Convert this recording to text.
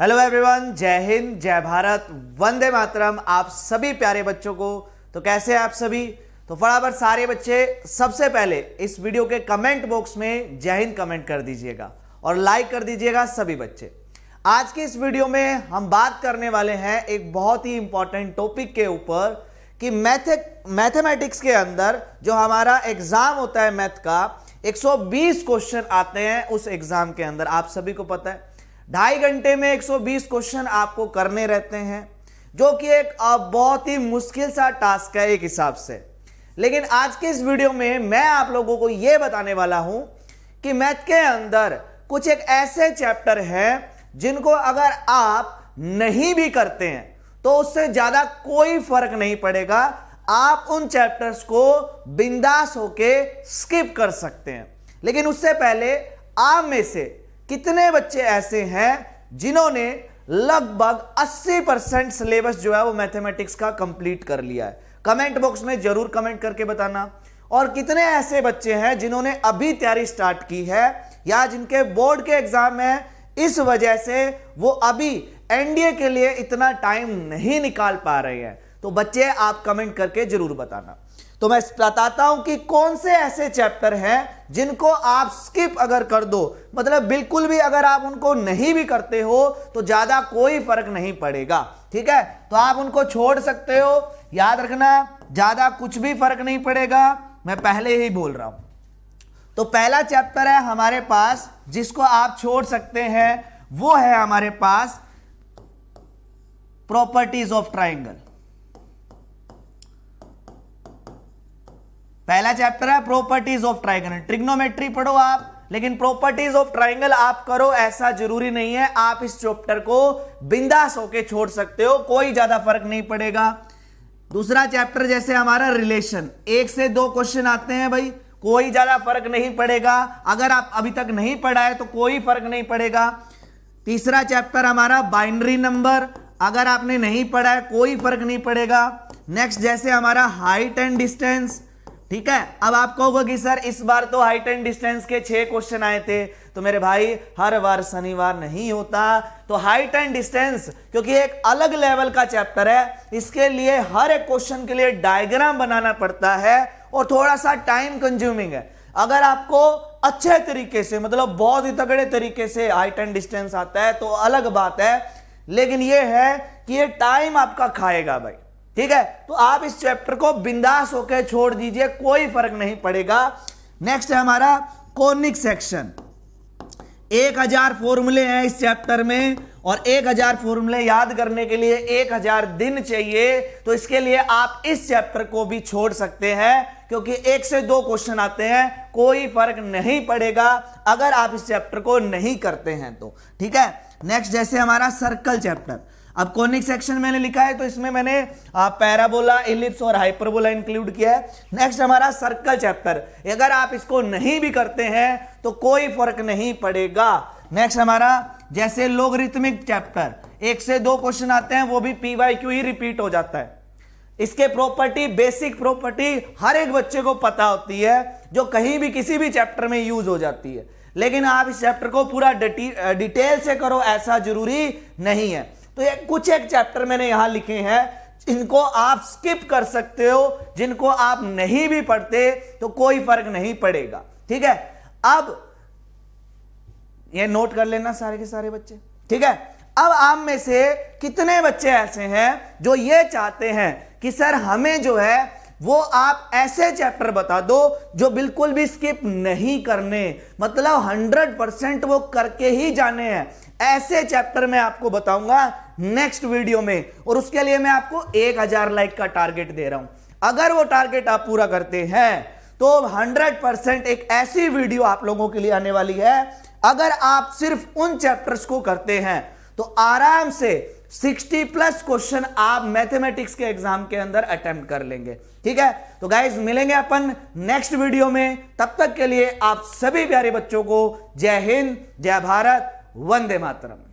hello everyone जय हिंद जय भारत वंदे मातरम आप सभी प्यारे बच्चों को तो कैसे हैं आप सभी तो फटाफट सारे बच्चे सबसे पहले इस वीडियो के कमेंट बॉक्स में जय हिंद कमेंट कर दीजिएगा और लाइक कर दीजिएगा सभी बच्चे आज के इस वीडियो में हम बात करने वाले हैं एक बहुत ही इंपॉर्टेंट टॉपिक के ऊपर कि मैथे मैथमेटिक्स के अंदर जो हमारा एग्ज़ाम होता है मैथ का 120 क्वेश्चन आते हैं उस एग्ज़ाम के अंदर आप सभी को पता है ढाई घंटे में 120 क्वेश्चन आपको करने रहते हैं जो कि एक बहुत ही मुश्किल सा टास्क है एक हिसाब से लेकिन आज के इस वीडियो में मैं आप लोगों को यह बताने वाला हूं कि मैथ के अंदर कुछ एक ऐसे चैप्टर हैं जिनको अगर आप नहीं भी करते हैं तो उससे ज़्यादा कोई फर्क नहीं पड़ेगा आप उन चैप्टर्स को बिंदास होके स्किप कर सकते हैं लेकिन उससे पहले आप में से कितने बच्चे ऐसे हैं जिन्होंने लगभग 80 परसेंट सिलेबस जो है वो मैथमेटिक्स का कंप्लीट कर लिया है कमेंट बॉक्स में जरूर कमेंट करके बताना और कितने ऐसे बच्चे हैं जिन्होंने अभी तैयारी स्टार्ट की है या जिनके बोर्ड के एग्जाम है इस वजह से वो अभी एनडीए के लिए इतना टाइम नहीं निकाल पा रहे हैं तो बच्चे आप कमेंट करके जरूर बताना तो मैं बताता हूं कि कौन से ऐसे चैप्टर हैं जिनको आप स्किप अगर कर दो मतलब बिल्कुल भी अगर आप उनको नहीं भी करते हो तो ज़्यादा कोई फर्क नहीं पड़ेगा ठीक है तो आप उनको छोड़ सकते हो याद रखना ज़्यादा कुछ भी फर्क नहीं पड़ेगा मैं पहले ही बोल रहा हूं तो पहला चैप्टर है हमारे पास जिसको आप छोड़ सकते हैं वो है हमारे पास प्रॉपर्टीज ऑफ ट्राइंगल पहला चैप्टर है प्रॉपर्टीज ऑफ ट्राइंगल ट्रिग्नोमेट्री पढ़ो आप लेकिन प्रॉपर्टीज ऑफ ट्राइंगल आप करो ऐसा जरूरी नहीं है आप इस चैप्टर को बिंदास होके छोड़ सकते हो कोई ज्यादा फर्क नहीं पड़ेगा दूसरा चैप्टर जैसे हमारा रिलेशन एक से दो क्वेश्चन आते हैं भाई कोई ज्यादा फर्क नहीं पड़ेगा अगर आप अभी तक नहीं पढ़ा है तो कोई फर्क नहीं पड़ेगा तीसरा चैप्टर हमारा बाइनरी नंबर अगर आपने नहीं पढ़ा है कोई फर्क नहीं पड़ेगा नेक्स्ट जैसे हमारा हाइट एंड डिस्टेंस ठीक है अब आप कहोगे कि सर इस बार तो हाइट एंड डिस्टेंस के छह क्वेश्चन आए थे तो मेरे भाई हर बार शनिवार नहीं होता तो हाइट एंड डिस्टेंस क्योंकि एक अलग लेवल का चैप्टर है इसके लिए हर एक क्वेश्चन के लिए डायग्राम बनाना पड़ता है और थोड़ा सा टाइम कंज्यूमिंग है अगर आपको अच्छे तरीके से मतलब बहुत ही तगड़े तरीके से हाइट एंड डिस्टेंस आता है तो अलग बात है लेकिन यह है कि ये टाइम आपका खाएगा भाई ठीक है तो आप इस चैप्टर को बिंदास होकर छोड़ दीजिए कोई फर्क नहीं पड़ेगा नेक्स्ट है हमारा कॉनिक सेक्शन एक हजार फॉर्मूले हैं इस चैप्टर में और एक हजार फॉर्मूले याद करने के लिए एक हजार दिन चाहिए तो इसके लिए आप इस चैप्टर को भी छोड़ सकते हैं क्योंकि एक से दो क्वेश्चन आते हैं कोई फर्क नहीं पड़ेगा अगर आप इस चैप्टर को नहीं करते हैं तो ठीक है नेक्स्ट जैसे हमारा सर्कल चैप्टर अब कॉनिक सेक्शन मैंने लिखा है तो इसमें मैंने पैराबोला इलिप्स और हाइपरबोला इंक्लूड किया है नेक्स्ट हमारा सर्कल चैप्टर अगर आप इसको नहीं भी करते हैं तो कोई फर्क नहीं पड़ेगा नेक्स्ट हमारा जैसे लोग चैप्टर एक से दो क्वेश्चन आते हैं वो भी पी वाई क्यू ही रिपीट हो जाता है इसके प्रॉपर्टी बेसिक प्रॉपर्टी हर एक बच्चे को पता होती है जो कहीं भी किसी भी चैप्टर में यूज हो जाती है लेकिन आप इस चैप्टर को पूरा डिटेल से करो ऐसा जरूरी नहीं है तो ये कुछ एक चैप्टर मैंने यहां लिखे हैं इनको आप स्किप कर सकते हो जिनको आप नहीं भी पढ़ते तो कोई फर्क नहीं पड़ेगा ठीक है अब ये नोट कर लेना सारे के सारे बच्चे ठीक है अब आप में से कितने बच्चे ऐसे हैं जो ये चाहते हैं कि सर हमें जो है वो आप ऐसे चैप्टर बता दो जो बिल्कुल भी स्किप नहीं करने मतलब 100 परसेंट वो करके ही जाने हैं ऐसे चैप्टर में आपको बताऊंगा नेक्स्ट वीडियो में और उसके लिए मैं आपको एक हजार लाइक का टारगेट दे रहा हूं अगर वो टारगेट आप पूरा करते हैं तो 100% एक ऐसी वीडियो आप लोगों के लिए आने वाली है अगर आप सिर्फ उन चैप्टर्स को करते हैं तो आराम से 60 प्लस क्वेश्चन आप मैथमेटिक्स के एग्जाम के अंदर अटेम्प्ट कर लेंगे ठीक है तो गाइज मिलेंगे अपन नेक्स्ट वीडियो में तब तक के लिए आप सभी प्यारे बच्चों को जय हिंद जय भारत वंदे मातरम